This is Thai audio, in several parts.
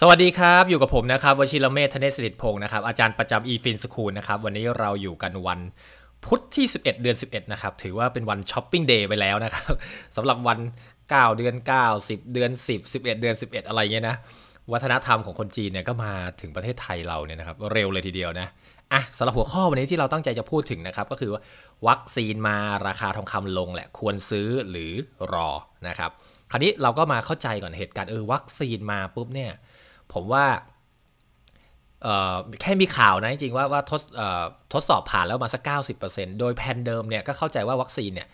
สวัสดีครับ อยู่กับผมนะครับวชิรเมธเนศสิริพงศ์นะครับอาจารย์ประจำอีฟินสคูลนะครับวันนี้เราอยู่กันวันพุธที่ 11 เดือน 11 นะครับ ถือว่าเป็นวันช้อปปิ้งเดย์ไปแล้วนะครับสำหรับวัน 9 เดือน9 10เดือน 10 11 เดือน 11 อะไรเงี้ยนะ วัฒนธรรมของคนจีนเนี่ยก็มาถึงประเทศไทยเราเนี่ยนะครับเร็วเลยทีเดียวนะอ่ะสำหรับหัวข้อวันนี้ที่เราตั้งใจจะพูดถึงนะครับก็คือว่าวัคซีนมาราคาทองคำลงแหละควรซื้อหรือรอนะครับคราวนี้เราก็มาเข้าใจก่อนเหตุการณ์เออวัคซีนมาปุ๊บเนี่ยผมว่าแค่มีข่าวนะจริงว่าว่าทดทดสอบผ่านแล้วมาสัก 90%โดยแผนเดิมเนี่ยก็เข้าใจว่าวัคซีนเนี่ย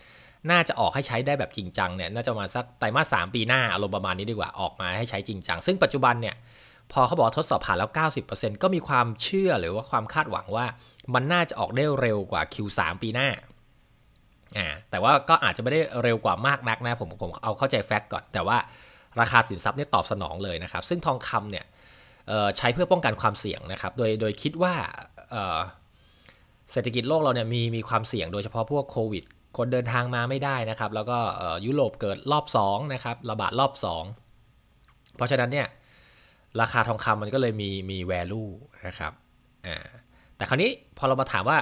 น่าจะออกให้ใช้ได้แบบจริงจังเนี่ยน่าจะมาสักไตรมาสสปีหน้าอารมณ์ประมาณนี้ดีกว่าออกมาให้ใช้จริงจังซึ่งปัจจุบันเนี่ยพอเขาบอกทดสอบผ่านแล้ว 90%ก็มีความเชื่อหรือว่าความคาดหวังว่ามันน่าจะออกได้เร็วกว่า Q3 ปีหน้าอ่าแต่ว่าก็อาจจะไม่ได้เร็วกว่ามากนักนะผมผมเอาเข้าใจแฟกต์ก่อนแต่ว่าราคาสินทรัพย์เนี่ยตอบสนองเลยนะครับ ซึ่งทองคำเนี่ยใช้เพื่อป้องกันความเสี่ยงนะครับ โดยโดยคิดว่าเศรษฐกิจโลกเราเนี่ยมีมีความเสี่ยงโดยเฉพาะพวกโควิด คนเดินทางมาไม่ได้นะครับ แล้วก็ยุโรปเกิดรอบ2นะครับระบาดรอบ 2 เพราะฉะนั้นเนี่ยราคาทองคำมันก็เลยมีมี value นะครับแต่คราวนี้พอเรามาถามว่า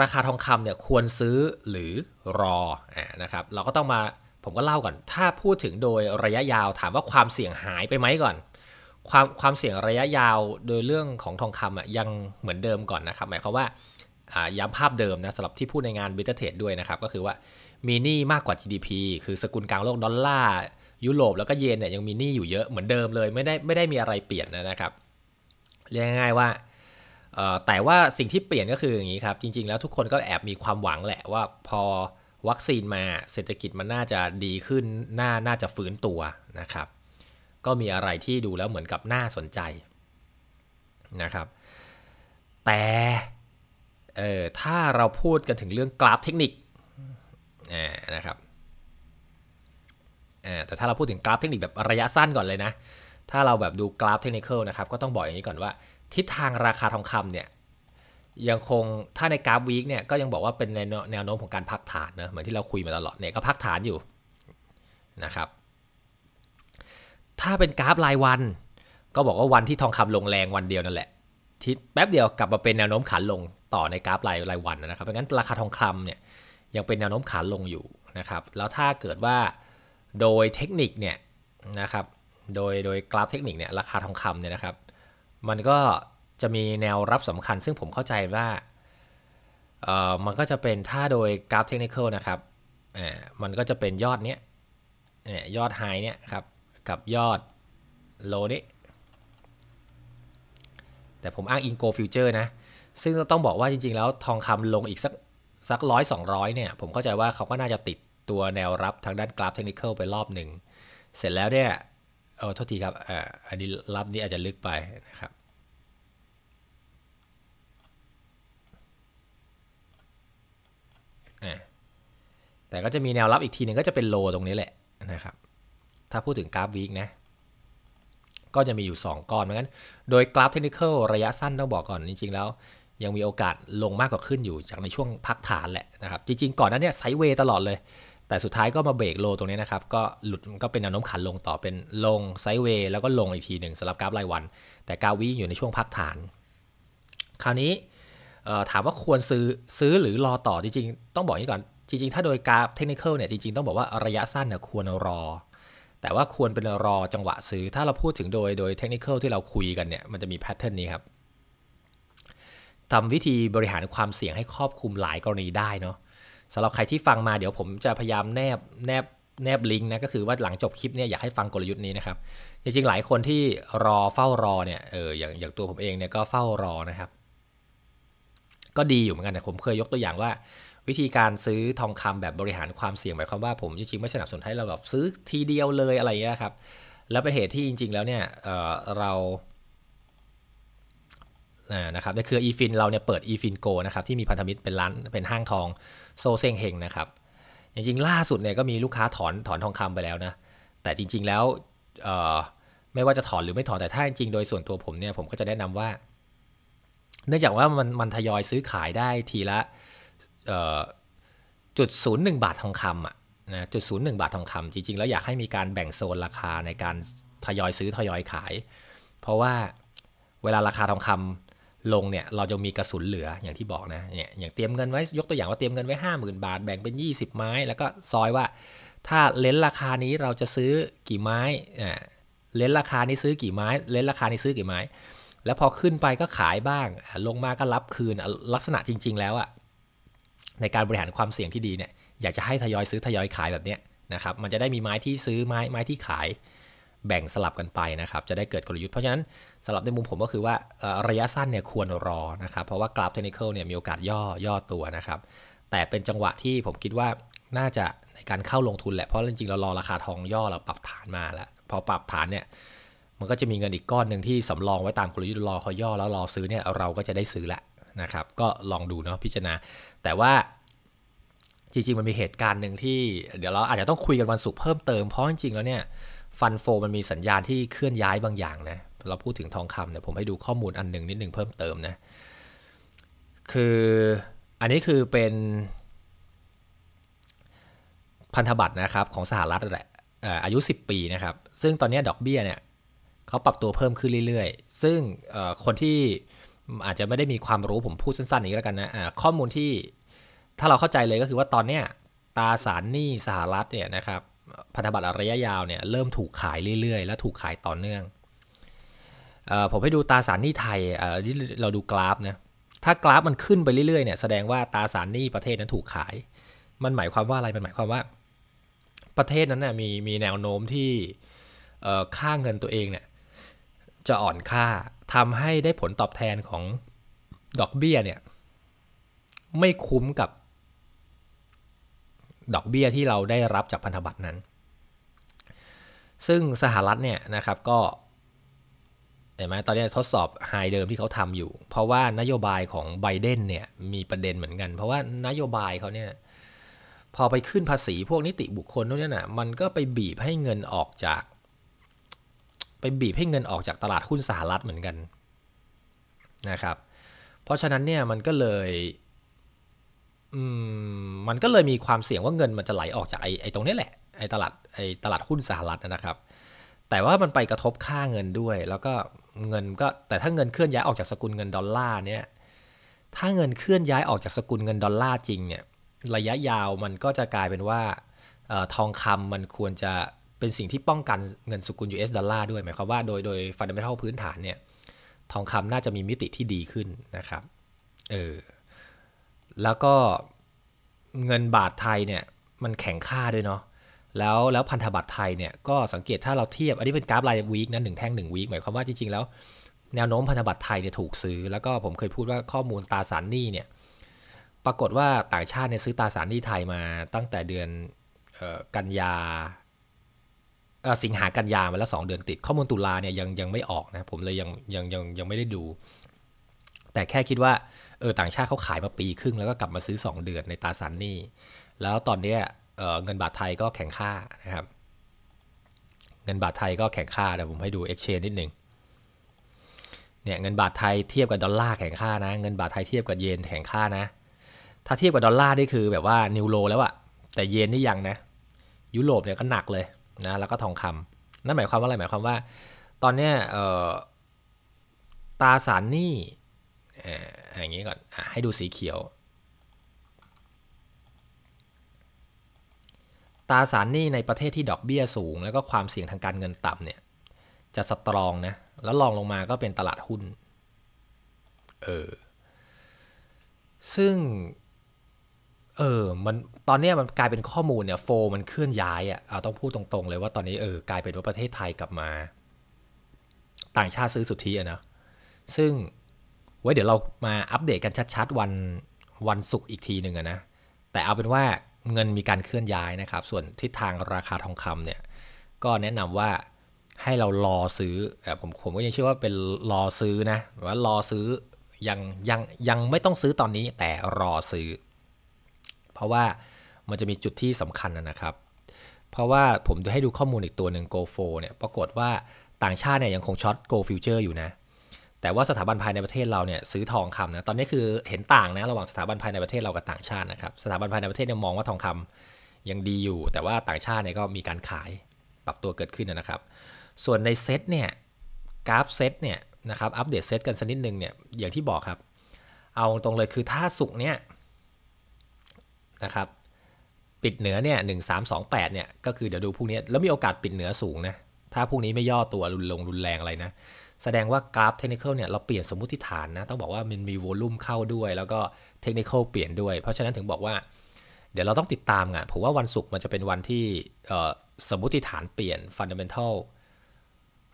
ราคาทองคำเนี่ยควรซื้อหรือรออนะครับ เราก็ต้องมาผมก็เล่าก่อน ถ้าพูดถึงโดยระยะยาว ถามว่าความเสี่ยงหายไปไหมก่อน ความความเสี่ยงระยะยาวโดยเรื่องของทองคำอ่ะยังเหมือนเดิมก่อนนะครับ หมายความว่าย้ำภาพเดิมนะสำหรับที่พูดในงานบิตเทรดด้วยนะครับ ก็คือว่ามีหนี้มากกว่า GDP คือสกุลกลางโลกดอลลาร์ยุโรปแล้วก็เยนเนี่ยยังมีหนี้อยู่เยอะเหมือนเดิมเลย ไม่ได้ไม่ได้มีอะไรเปลี่ยนนะครับเรียกง่ายๆว่าแต่ว่าสิ่งที่เปลี่ยนก็คืออย่างนี้ครับจริง ๆ แล้วทุกคนก็แอบมีความหวังแหละว่าพอวัคซีนมาเศรษฐกิจมันน่าจะดีขึ้นน่าน่าจะฟื้นตัวนะครับ ก็มีอะไรที่ดูแล้วเหมือนกับน่าสนใจนะครับ แต่เออถ้าเราพูดกันถึงเรื่องกราฟเทคนิคนะครับแต่ถ้าเราพูดถึงกราฟเทคนิคแบบระยะสั้นก่อนเลยนะถ้าเราแบบดูกราฟเทคนิคนะครับ ก็ต้องบอกอย่างนี้ก่อนว่าทิศทางราคาทองคำเนี่ยยังคงถ้าในกราฟวีคเนี่ย ก็ยังบอกว่าเป็นในแนวโน้มของการพักฐานนะเหมือนที่เราคุยมาตลอดเนี่ยก็พักฐานอยู่นะครับ ถ้าเป็นกราฟรายวัน ก็บอกว่าวันที่ทองคำลงแรงวันเดียวนั่นแหละทิศแป๊บเดียวกลับมาเป็นแนวโน้มขาลงต่อในกราฟรายรายวันนะครับเพราะงั้นราคาทองคำเนี่ยยังเป็นแนวโน้มขาลงอยู่นะครับ แล้วถ้าเกิดว่าโดยเทคนิคเนี่ยนะครับ โดยโดยกราฟเทคนิคเนี่ยราคาทองคำเนี่ยนะครับ มันก็จะมีแนวรับสำคัญซึ่งผมเข้าใจว่าเอ่อมันก็จะเป็นถ้าโดยกราฟเทคนิคนะครับอ่อมันก็จะเป็นยอดเนี้ยเนี่ยยอดไฮเนี่ยครับ กับยอดโลนี้ แต่ผมอ้างอิงโกฟิวเจอร์นะ ซึ่งต้องบอกว่าจริงๆ แล้วทองคำลงอีกสักสักร้อยสองร้อยเนี่ย ผมเข้าใจว่าเขาก็น่าจะติดตัวแนวรับทางด้านกราฟเทคนิคไปรอบหนึ่ง เสร็จแล้วเนี่ย เออโทษทีครับอ่าอันนี้รับนี้อาจจะลึกไปนะครับแต่ก็จะมีแนวรับอีกทีหนึ่งก็จะเป็นโลตรงนี้แหละนะครับ ถ้าพูดถึงกราฟวีคนะ ก็จะมีอยู่ 2ก้อนเหมือนกัน โดยกราฟเทคนิคอลระยะสั้นต้องบอกก่อนจริงๆแล้ว ยังมีโอกาสลงมากกว่าขึ้นอยู่จากในช่วงพักฐานแหละนะครับ จริงๆ ก่อนนั้นเนี่ยไซเวยตลอดเลย แต่สุดท้ายก็มาเบรกโลตรงนี้นะครับ ก็หลุดก็เป็นแนวโน้มขันลงต่อเป็นลงไซเวยแล้วก็ลงอีกทีหนึ่งสำหรับกราฟรายวัน แต่กราฟวิ่งอยู่ในช่วงพักฐาน คราวนี้ถามว่าควรซื้อซื้อหรือรอต่อจริง ๆ ต้องบอกอย่างนี้ก่อนจริง ๆ ถ้าโดยกราฟเทคนิคเนี่ยจริง ๆ ต้องบอกว่าระยะสั้นเนี่ยควรรอ แต่ว่าควรเป็นรอจังหวะซื้อ ถ้าเราพูดถึงโดยโดยเทคนิคที่เราคุยกันเนี่ย มันจะมีแพทเทิร์นนี้ครับทำวิธีบริหารความเสี่ยงให้ครอบคลุมหลายกรณีได้เนาะสำหรับใครที่ฟังมาเดี๋ยวผมจะพยายามแนบแนบแนบลิงก์นะก็คือว่าหลังจบคลิปเนี่ยอยากให้ฟังกลยุทธ์นี้นะครับจริงๆ หลายคนที่รอเฝ้ารอเนี่ยเอออย่างอย่างตัวผมเองเนี่ยก็เฝ้ารอนะครับก็ดีอยู่เหมือนกันแต่ผมเคยยกตัวอย่างว่า วิธีการซื้อทองคำแบบบริหารความเสี่ยงหมายความว่าผมจริงๆไม่สนับสนุนให้เราแบบซื้อทีเดียวเลยอะไรเงี้ยครับแล้วเป็นเหตุที่จริงๆแล้วเนี่ยเเรานะครับในคืออีฟิน เราเนี่ยเปิดอีฟินโกนะครับที่มีพันธมิตรเป็นร้าน เป็นห้างทองโซเซงเฮงนะครับ จริงๆล่าสุดเนี่ยก็มีลูกค้าถอนถอนทองคำไปแล้วนะแต่จริง ๆแล้วไม่ว่าจะถอนหรือไม่ถอนแต่ถ้าจริงโดยส่วนตัวผมเนี่ยผมก็จะแนะนำว่าเนื่องจากว่ามันมันทยอยซื้อขายได้ทีละจุดศูนย์หนึ่งบาททองคำอ่ะนะจุดศูนย์หนึ่งบาททองคำจริงๆ แล้วอยากให้มีการแบ่งโซนราคาในการทยอยซื้อ ทยอยขาย เพราะว่าเวลาราคาทองคำลงเนี่ยเราจะมีกระสุนเหลืออย่างที่บอกนะเนี่ยอย่างเตรียมเงินไว้ยกตัวอย่างว่าเตรียมเงินไว้ 50,000 บาทแบ่งเป็น 20 ไม้ แล้วก็ซอยว่าถ้าเลนราคานี้เราจะซื้อกี่ไม้เลนราคานี้ซื้อกี่ไม้ เลนราคานี้ซื้อกี่ไม้แล้วพอขึ้นไปก็ขายบ้าง ลงมาก็รับคืนลักษณะจริงๆแล้วอะในการบริหารความเสี่ยงที่ดีเนี่ยอยากจะให้ทยอยซื้อทยอยขายแบบเนี้ยนะครับมันจะได้มีไม้ที่ซื้อไม้ไม้ที่ขาย แบ่งสลับกันไปนะครับจะได้เกิดกลยุทธ์เพราะฉะนั้นสำหรับในมุมผมก็คือว่าระยะสั้นเนี่ยควรรอนะครับเพราะว่ากราฟเทคนิคเนี่ยมีโอกาสย่อย่อตัวนะครับแต่เป็นจังหวะที่ผมคิดว่าน่าจะในการเข้าลงทุนแหละเพราะจริงๆ เรารอราคาทองย่อเราปรับฐานมาแล้วพอปรับฐานเนี่ยมันก็จะมีเงินอีกก้อนหนึ่งที่สำรองไว้ตามกลยุทธ์รอคอย่อแล้วรอซื้อเนี่ย เราก็จะได้ซื้อละนะครับ ก็ลองดูเนาะพิจารณา แต่ว่าจริงๆมันมีเหตุการณ์หนึ่งที่เดี๋ยวเราอาจจะต้องคุยกันวันศุกร์เพิ่มเติม เพราะจริงๆแล้วเนี่ยฟันโฟมันมีสัญญาณที่เคลื่อนย้ายบางอย่างนะ เราพูดถึงทองคำเนี่ยผมให้ดูข้อมูลอันหนึ่งนิดหนึ่งเพิ่มเติมนะ คืออันนี้คือเป็นพันธบัตรนะครับของสหรัฐแหละอายุ 10 ปีนะครับ ซึ่งตอนนี้ดอกเบี้ยเนี่ยเขาปรับตัวเพิ่มขึ้นเรื่อยๆ ซึ่งคนที่อาจจะไม่ได้มีความรู้ผมพูดสั้นๆอย่างนี้แล้วกันนะข้อมูลที่ถ้าเราเข้าใจเลยก็คือว่าตอนเนี้ยตราสารหนี้สหรัฐเนี่ยนะครับพันธบัตรระยะยาวเนี่ยเริ่มถูกขายเรื่อยๆ และถูกขายต่อเนื่องอผมให้ดูตราสารหนี้ไทยเราดูกราฟนะถ้ากราฟมันขึ้นไปเรื่อยๆเนี่ยแสดงว่าตราสารหนี้ประเทศนั้นถูกขาย มันหมายความว่าอะไรมันหมายความว่า ประเทศนั้นน่ยมีมีแนวโน้มที่ค่าเงินตัวเองเนี่ยจะอ่อนค่าทำให้ได้ผลตอบแทนของดอกเบี้ยเนี่ยไม่คุ้มกับดอกเบี้ยที่เราได้รับจากพันธบัตรนั้น ซึ่งสหรัฐเนี่ยนะครับก็เห็นไหมตอนนี้ทดสอบไฮเดิมที่เขาทำอยู่ เพราะว่านโยบายของไบเดนเนี่ยมีประเด็นเหมือนกัน เพราะว่านโยบายเขาเนี่ยพอไปขึ้นภาษี พวกนิติบุคคลนู่นนี่น่ะมันก็ไปบีบให้เงินออกจากไปบีบให้เงินออกจากตลาดหุ้นสหรัฐเหมือนกันนะครับ เพราะฉะนั้นเนี่ยมันก็เลย มันก็เลยมีความเสี่ยงว่าเงินมันจะไหลออกจากไอ้ไอตรงนี้แหละไอ้ตลาดไอ้ตลาดหุ้นสหรัฐนะครับ แต่ว่ามันไปกระทบค่าเงินด้วย แล้วก็เงินก็แต่ถ้าเงินเคลื่อนย้ายออกจากสกุลเงินดอลลาร์เนี่ยถ้าเงินเคลื่อนย้ายออกจากสกุลเงินดอลลาร์จริงเนี่ยระยะยาวมันก็จะกลายเป็นว่าออทองคำมันควรจะเป็นสิ่งที่ป้องกันเงินสกุล US ดอลลาร์ด้วย หมายความว่าโดยโดยฟันเดเมนทัลพื้นฐานเนี่ยทองคำน่าจะมีมิติที่ดีขึ้นนะครับ เออ แล้วก็เงินบาทไทยเนี่ยมันแข็งค่าด้วยเนาะ แล้วแล้วพันธบัตรไทยเนี่ยก็สังเกตถ้าเราเทียบ อันนี้เป็นกราฟรายวีคนะหนึ่งแท่งหนึ่งวีคหมายความว่าจริง ๆ แล้ว แนวโน้มพันธบัตรไทยเนี่ยถูกซื้อ แล้วก็ผมเคยพูดว่าข้อมูลตาสารหนี้เนี่ย ปรากฏว่าต่างชาติเนี่ยซื้อตาสารหนี้ไทยมาตั้งแต่เดือนกันยาสิงหากันยามาแล้วสองเดือนติดข้อมูลตุลาเนี่ยยังยังไม่ออกนะผมเลยยังยังยังยังไม่ได้ดู แต่แค่คิดว่าเออต่างชาติเขาขายมาปีครึ่ง แล้วก็กลับมาซื้อ 2 เดือน ในตาสันนี่แล้วตอนนี้เเงินบาทไทยก็แข็งค่านะครับเงินบาทไทยก็แข็งค่า เดี๋ยวผมให้ดู exchange นิดหนึ่งเนี่ยเงินบาทไทยเทียบกับดอลลาร์แข็งค่านะเงินบาทไทยเทียบกับเยนแข็งค่านะถ้าเทียบกับดอลลาร์นี่คือแบบว่านิวโลแล้วอะแต่เยนนี่ยังนะยุโรปเนี่ยก็หนักเลยนะแล้วก็ทองคำนั่นหมายความว่าอะไร หมายความว่า ตอนเนี้ยตาสารนี่อย่างนี้ก่อนอให้ดูสีเขียว ตาสารนี่ในประเทศที่ดอกเบี้ยสูง แล้วก็ความเสี่ยงทางการเงินต่ำเนี่ย จะสตรองนะ แล้วลองลงมาก็เป็นตลาดหุ้นเออซึ่งเออ มัน ตอนนี้มันกลายเป็นข้อมูลเนี่ยโฟ มันเคลื่อนย้ายอ่ะ เอาต้องพูดตรงๆเลยว่าตอนนี้เออกลายเป็นว่าประเทศไทยกลับมา ต่างชาติซื้อสุทธิอะนะ ซึ่งไว้เดี๋ยวเรามาอัปเดตกันชัดๆวันวันศุกร์อีกทีหนึ่งอะนะ แต่เอาเป็นว่าเงินมีการเคลื่อนย้ายนะครับ ส่วนทิศทางราคาทองคำเนี่ยก็แนะนำว่าให้เรารอซื้อ ผมผมก็ยังเชื่อว่าเป็นรอซื้อนะว่ารอซื้อยังยังยังไม่ต้องซื้อตอนนี้แต่รอซื้อเพราะว่ามันจะมีจุดที่สำคัญนะครับ เพราะว่าผมจะให้ดูข้อมูลอีกตัวหนึ่ง GoFo เนี่ย ปรากฏว่าต่างชาติเนี่ยยังคงช็อต Go Future อยู่นะ แต่ว่าสถาบันภายในประเทศเราเนี่ยซื้อทองคำนะ ตอนนี้คือเห็นต่างนะระหว่างสถาบันภายในประเทศเรากับต่างชาตินะครับ สถาบันภายในประเทศเนี่ยมองว่าทองคำยังดีอยู่ แต่ว่าต่างชาติเนี่ยก็มีการขายปรับตัวเกิดขึ้นนะครับ ส่วนในเซตเนี่ยกราฟเซตเนี่ยนะครับอัปเดตเซตกันสักนิดนึงเนี่ยอย่างที่บอกครับ เอาตรงเลยคือถ้าสุกเนี่ยนะครับ ปิดเหนือเนี่ยหนึ่งสามสองแปดเนี่ยก็คือเดี๋ยวดูพวกนี้แล้วมีโอกาสปิดเหนือสูงนะ ถ้าพวกนี้ไม่ย่อตัวรุนลงรุนแรงอะไรนะ แสดงว่ากราฟเทคนิคเนี่ยเราเปลี่ยนสมมติฐานนะ ต้องบอกว่ามันมีโวลุ่มเข้าด้วย แล้วก็เทคนิคเปลี่ยนด้วย เพราะฉะนั้นถึงบอกว่า เดี๋ยวเราต้องติดตามอ่ะผมว่าวันศุกร์มันจะเป็นวันที่สมมติฐานเปลี่ยนฟันเดเมนทัล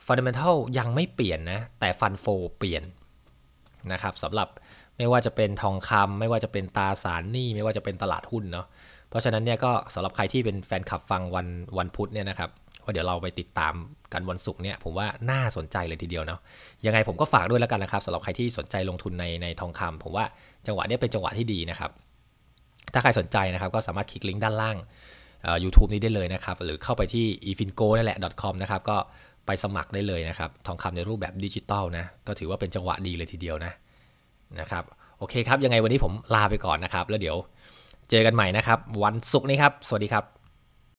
ฟันเดเมนทัลยังไม่เปลี่ยนนะแต่ฟันโฟเปลี่ยนนะครับสำหรับไม่ว่าจะเป็นทองคำ ไม่ว่าจะเป็นตาสารหนี้ไม่ว่าจะเป็นตลาดหุ้นเนาะเพราะฉะนั้นเนี่ยก็สำหรับใครที่เป็นแฟนคลับฟังวันวันพุธเนี่ยนะครับว่าเดี๋ยวเราไปติดตามกันวันศุกร์เนี่ยผมว่าน่าสนใจเลยทีเดียวเนาะยังไงผมก็ฝากด้วยแล้วกันนะครับสำหรับใครที่สนใจลงทุนในในทองคำ ผมว่าจังหวะนี้เป็นจังหวะที่ดีนะครับ ถ้าใครสนใจนะครับก็สามารถคลิกลิงก์ด้านล่างยูทูบนี้ได้เลยนะครับหรือเข้าไปที่ e f i n c o นั่นแหละ .com นะครับก็ไปสมัครได้เลยนะครับทองคำในรูปแบบดิจิตอลนะก็ถือว่าเป็นจังหวะดีเลยทีเดียวนะนะครับโอเคครับ ยังไงวันนี้ผมลาไปก่อนนะครับ แล้วเดี๋ยว เจอกันใหม่นะครับ วันศุกร์นี้ครับ สวัสดีครับ